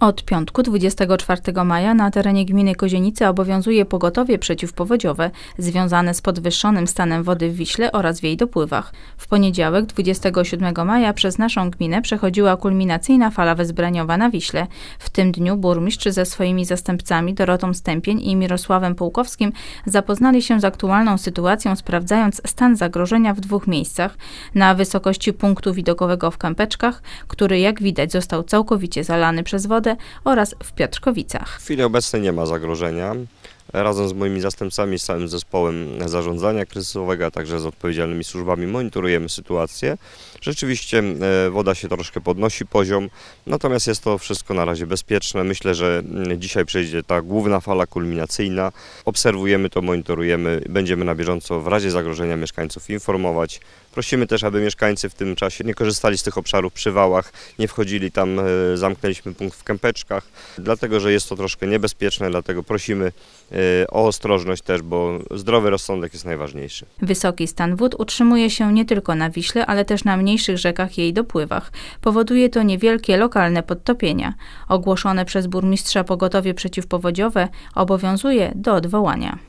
Od piątku 24 maja na terenie gminy Kozienice obowiązuje pogotowie przeciwpowodziowe związane z podwyższonym stanem wody w Wiśle oraz w jej dopływach. W poniedziałek 27 maja przez naszą gminę przechodziła kulminacyjna fala wezbraniowa na Wiśle. W tym dniu burmistrz ze swoimi zastępcami Dorotą Stępień i Mirosławem Pułkowskim zapoznali się z aktualną sytuacją, sprawdzając stan zagrożenia w dwóch miejscach na wysokości punktu widokowego w Kampeczkach, który jak widać został całkowicie zalany przez wodę oraz w Piotrkowicach. W chwili obecnej nie ma zagrożenia. Razem z moimi zastępcami, z całym zespołem zarządzania kryzysowego, a także z odpowiedzialnymi służbami monitorujemy sytuację. Rzeczywiście e, woda się troszkę podnosi poziom, natomiast jest to wszystko na razie bezpieczne. Myślę, że mm, dzisiaj przejdzie ta główna fala kulminacyjna. Obserwujemy to, monitorujemy, będziemy na bieżąco w razie zagrożenia mieszkańców informować. Prosimy też, aby mieszkańcy w tym czasie nie korzystali z tych obszarów przy wałach, nie wchodzili tam, e, zamknęliśmy punkt w kępeczkach, dlatego że jest to troszkę niebezpieczne, dlatego prosimy e, E, o ostrożność też, bo zdrowy rozsądek jest najważniejszy. Wysoki stan wód utrzymuje się nie tylko na Wiśle, ale też na mniejszych rzekach i jej dopływach. Powoduje to niewielkie lokalne podtopienia. Ogłoszone przez burmistrza pogotowie przeciwpowodziowe obowiązuje do odwołania.